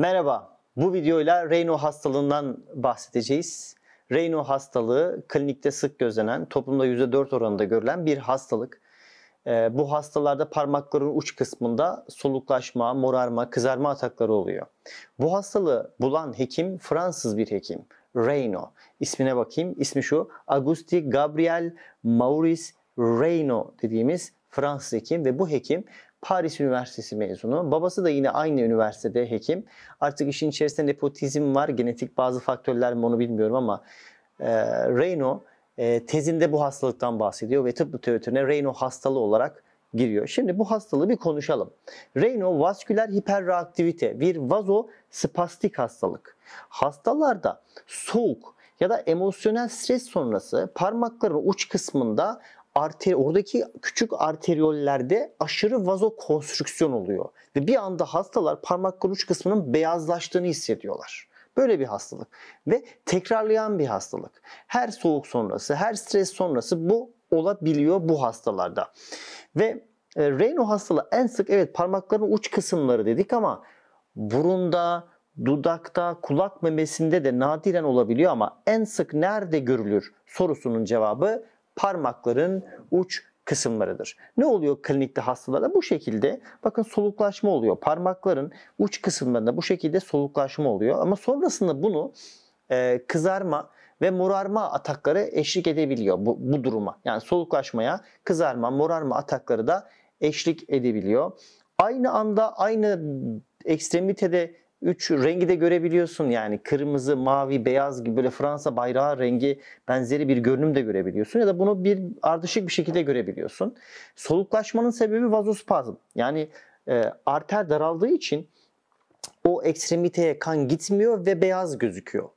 Merhaba, bu videoyla Raynaud hastalığından bahsedeceğiz. Raynaud hastalığı klinikte sık gözlenen, toplumda %4 oranında görülen bir hastalık. Ee, bu hastalarda parmakların uç kısmında soluklaşma, morarma, kızarma atakları oluyor. Bu hastalığı bulan hekim Fransız bir hekim. Raynaud. İsmine bakayım. İsmi şu. Augusti Gabriel Maurice Raynaud dediğimiz Fransız hekim ve bu hekim Paris Üniversitesi mezunu. Babası da yine aynı üniversitede hekim. Artık işin içerisinde nepotizm var. Genetik bazı faktörler mi onu bilmiyorum ama e, Reyno e, tezinde bu hastalıktan bahsediyor ve tıp literatürüne Reyno hastalığı olarak giriyor. Şimdi bu hastalığı bir konuşalım. vasküler hiperreaktivite bir vazospastik hastalık. Hastalarda soğuk ya da emosyonel stres sonrası parmakların uç kısmında arter oradaki küçük arteriyollerde aşırı vazokonstrüksiyon oluyor ve bir anda hastalar parmak kuluç kısmının beyazlaştığını hissediyorlar. Böyle bir hastalık ve tekrarlayan bir hastalık. Her soğuk sonrası, her stres sonrası bu olabiliyor bu hastalarda. Ve e, Raynaud hastalığı en sık evet parmakların uç kısımları dedik ama burunda, dudakta, kulak memesinde de nadiren olabiliyor ama en sık nerede görülür sorusunun cevabı parmakların uç kısımlarıdır. Ne oluyor klinikte hastalarda? Bu şekilde bakın soluklaşma oluyor. Parmakların uç kısımlarında bu şekilde soluklaşma oluyor. Ama sonrasında bunu e, kızarma ve morarma atakları eşlik edebiliyor bu, bu duruma. Yani soluklaşmaya kızarma, morarma atakları da eşlik edebiliyor. Aynı anda aynı ekstremitede 3 rengi de görebiliyorsun yani kırmızı, mavi, beyaz gibi böyle Fransa bayrağı rengi benzeri bir görünüm de görebiliyorsun ya da bunu bir ardışık bir şekilde görebiliyorsun. Soluklaşmanın sebebi vazospazm. Yani e, arter daraldığı için o ekstremiteye kan gitmiyor ve beyaz gözüküyor.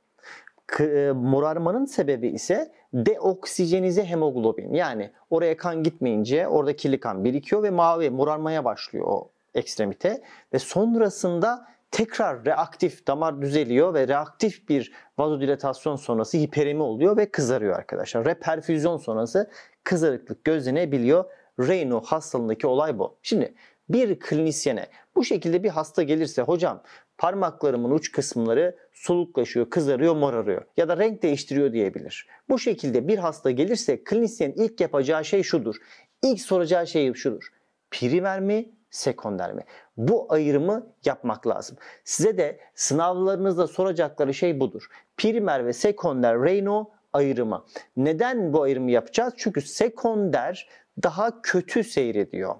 K- e, morarmanın sebebi ise deoksijenize hemoglobin. Yani oraya kan gitmeyince orada kirli kan birikiyor ve mavi morarmaya başlıyor o ekstremite ve sonrasında tekrar reaktif damar düzeliyor ve reaktif bir vazodilatasyon sonrası hiperemi oluyor ve kızarıyor arkadaşlar. Reperfüzyon sonrası kızarıklık gözlenebiliyor. Raynaud hastalığındaki olay bu. Şimdi bir klinisyene bu şekilde bir hasta gelirse hocam parmaklarımın uç kısımları soluklaşıyor, kızarıyor, morarıyor ya da renk değiştiriyor diyebilir. Bu şekilde bir hasta gelirse klinisyen ilk yapacağı şey şudur. İlk soracağı şey şudur. Primer mi, sekonder mi? Bu ayrımı yapmak lazım. Size de sınavlarınızda soracakları şey budur. Primer ve sekonder Reno ayrımı. Neden bu ayrımı yapacağız? Çünkü sekonder daha kötü seyrediyor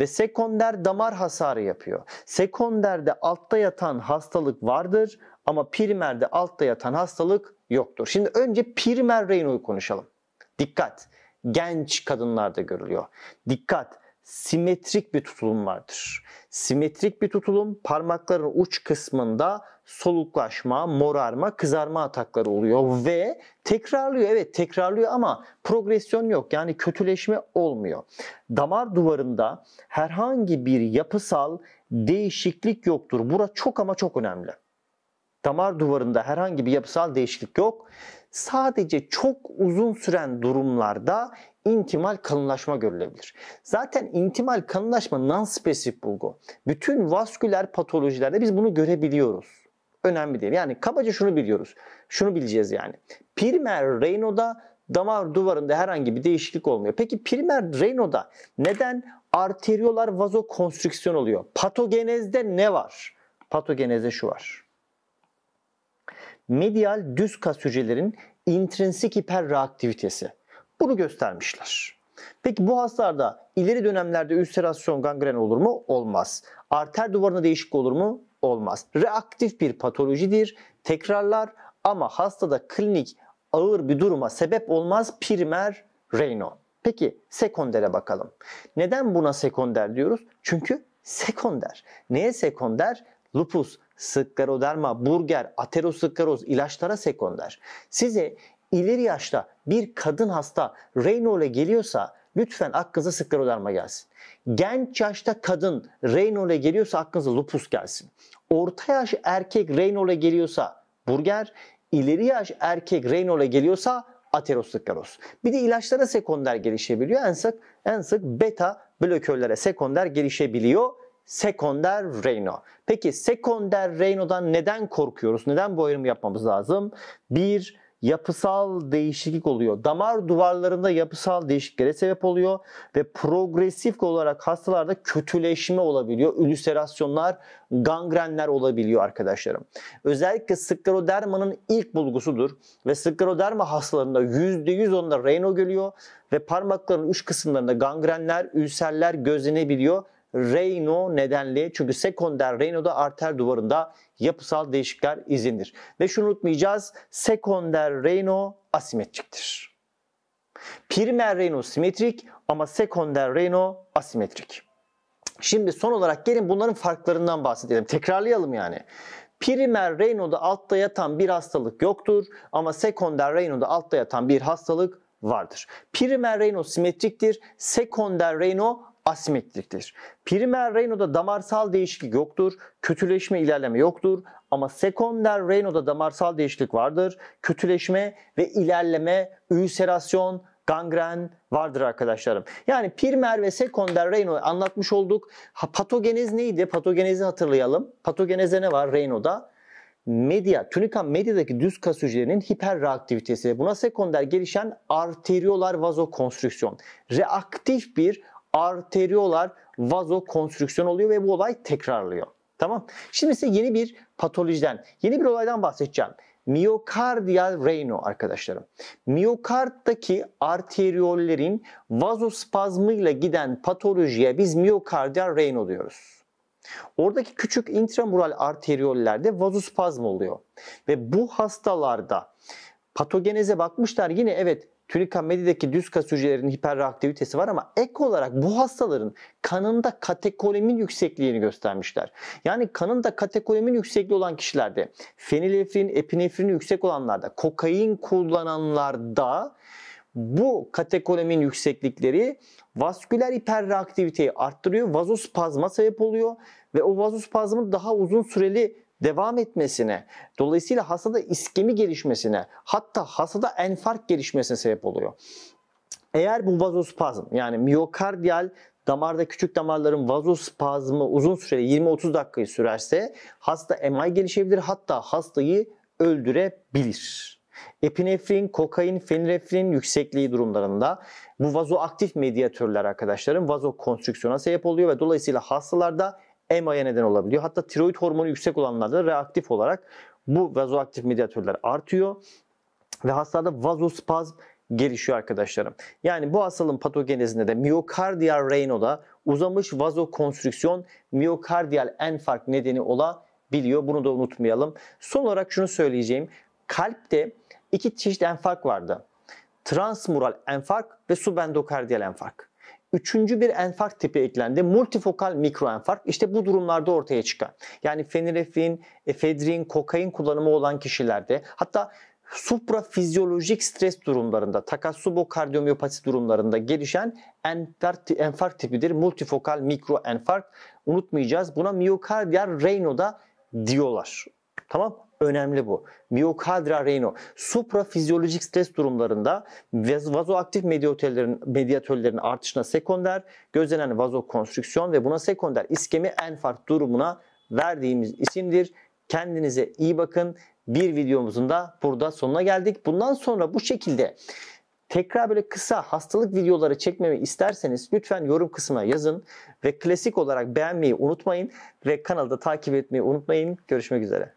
ve sekonder damar hasarı yapıyor. Sekonderde altta yatan hastalık vardır ama primerde altta yatan hastalık yoktur. Şimdi önce primer renoyu konuşalım. Dikkat! Genç kadınlarda görülüyor. Dikkat! simetrik bir tutulum vardır. Simetrik bir tutulum parmakların uç kısmında soluklaşma, morarma, kızarma atakları oluyor ve tekrarlıyor. Evet tekrarlıyor ama progresyon yok. Yani kötüleşme olmuyor. Damar duvarında herhangi bir yapısal değişiklik yoktur. Bura çok ama çok önemli. Damar duvarında herhangi bir yapısal değişiklik yok sadece çok uzun süren durumlarda intimal kalınlaşma görülebilir. Zaten intimal kalınlaşma non-spesifik bulgu. Bütün vasküler patolojilerde biz bunu görebiliyoruz. Önemli değil. Yani kabaca şunu biliyoruz. Şunu bileceğiz yani. Primer Reno'da damar duvarında herhangi bir değişiklik olmuyor. Peki primer Reno'da neden arteriyolar vazokonstrüksiyon oluyor? Patogenezde ne var? Patogenezde şu var medial düz kas hücrelerin intrinsik hiperreaktivitesi. Bunu göstermişler. Peki bu hastalarda ileri dönemlerde ülserasyon gangren olur mu? Olmaz. Arter duvarına değişik olur mu? Olmaz. Reaktif bir patolojidir. Tekrarlar ama hastada klinik ağır bir duruma sebep olmaz primer reno. Peki sekondere bakalım. Neden buna sekonder diyoruz? Çünkü sekonder. Neye sekonder? Lupus, skleroderma, burger, ateroskleroz ilaçlara sekonder. Size ileri yaşta bir kadın hasta Raynaud'a geliyorsa lütfen aklınıza skleroderma gelsin. Genç yaşta kadın Raynaud'a geliyorsa aklınıza lupus gelsin. Orta yaş erkek Raynaud'a geliyorsa burger, ileri yaş erkek Raynaud'a geliyorsa ateroskleroz. Bir de ilaçlara sekonder gelişebiliyor. En sık en sık beta blokörlere sekonder gelişebiliyor sekonder Reno. Peki sekonder Reno'dan neden korkuyoruz? Neden bu ayrımı yapmamız lazım? Bir, yapısal değişiklik oluyor. Damar duvarlarında yapısal değişikliklere sebep oluyor ve progresif olarak hastalarda kötüleşme olabiliyor. Ülüserasyonlar, gangrenler olabiliyor arkadaşlarım. Özellikle sklerodermanın ilk bulgusudur ve skleroderma hastalarında %100 onda reno geliyor ve parmakların uç kısımlarında gangrenler, ülserler gözlenebiliyor Reino nedenli çünkü sekonder Reyno'da arter duvarında yapısal değişiklikler izlenir. Ve şunu unutmayacağız sekonder reino asimetriktir. Primer reino simetrik ama sekonder reino asimetrik. Şimdi son olarak gelin bunların farklarından bahsedelim. Tekrarlayalım yani. Primer Raynaud'da altta yatan bir hastalık yoktur ama sekonder Raynaud'da altta yatan bir hastalık vardır. Primer reino simetriktir, sekonder reino asimetriktir. Primer Raynaud'da damarsal değişiklik yoktur. Kötüleşme ilerleme yoktur. Ama sekonder Raynaud'da damarsal değişiklik vardır. Kötüleşme ve ilerleme, ülserasyon, gangren vardır arkadaşlarım. Yani primer ve sekonder renoyu anlatmış olduk. Ha, patogenez neydi? Patogenezi hatırlayalım. Patogenize ne var Reno'da Medya, tunika medyadaki düz kas hücrelerinin hiperreaktivitesi. Buna sekonder gelişen arteriyolar vazokonstrüksiyon. Reaktif bir arteriolar vazo konstrüksiyon oluyor ve bu olay tekrarlıyor. Tamam. Şimdi size yeni bir patolojiden, yeni bir olaydan bahsedeceğim. Miyokardiyal reno arkadaşlarım. Miyokarttaki arteriyollerin vazospazmıyla giden patolojiye biz miyokardiyal reno diyoruz. Oradaki küçük intramural arteriyollerde vazospazm oluyor. Ve bu hastalarda patogeneze bakmışlar yine evet tunika medi'deki düz kas hücrelerinin hiperreaktivitesi var ama ek olarak bu hastaların kanında katekolamin yüksekliğini göstermişler. Yani kanında katekolamin yüksekliği olan kişilerde fenilefrin, epinefrin yüksek olanlarda, kokain kullananlarda bu katekolamin yükseklikleri vasküler hiperreaktiviteyi arttırıyor, vazospazma sebep oluyor ve o vazospazmın daha uzun süreli devam etmesine, dolayısıyla hastada iskemi gelişmesine, hatta hastada enfark gelişmesine sebep oluyor. Eğer bu vazospazm yani miyokardiyal damarda küçük damarların vazospazmı uzun süreli 20-30 dakikayı sürerse hasta MI gelişebilir hatta hastayı öldürebilir. Epinefrin, kokain, fenirefrin yüksekliği durumlarında bu vazoaktif medyatörler arkadaşlarım vazokonstrüksiyona sebep oluyor ve dolayısıyla hastalarda EMA'ya neden olabiliyor. Hatta tiroid hormonu yüksek olanlarda reaktif olarak bu vazoaktif medyatörler artıyor ve hastalarda vazospazm gelişiyor arkadaşlarım. Yani bu hastalığın patogenezinde de miyokardiyal reynoda uzamış vazokonstrüksiyon miyokardiyal enfark nedeni olabiliyor. Bunu da unutmayalım. Son olarak şunu söyleyeceğim. Kalpte iki çeşit enfark vardı. Transmural enfark ve subendokardiyal enfark üçüncü bir enfark tipi eklendi. Multifokal mikroenfarkt. işte bu durumlarda ortaya çıkan. Yani fenilefrin, efedrin, kokain kullanımı olan kişilerde hatta suprafizyolojik stres durumlarında, takasubokardiyomiyopati durumlarında gelişen enfark tipidir. Multifokal mikroenfarkt. Unutmayacağız. Buna miyokardiyal Raynaud'a diyorlar. Tamam Önemli bu. Miyokadra reno. Suprafizyolojik stres durumlarında vazoaktif medyatörlerin, mediatörlerin artışına sekonder, gözlenen vazokonstrüksiyon ve buna sekonder iskemi enfarkt durumuna verdiğimiz isimdir. Kendinize iyi bakın. Bir videomuzun da burada sonuna geldik. Bundan sonra bu şekilde tekrar böyle kısa hastalık videoları çekmemi isterseniz lütfen yorum kısmına yazın ve klasik olarak beğenmeyi unutmayın ve kanalda takip etmeyi unutmayın. Görüşmek üzere.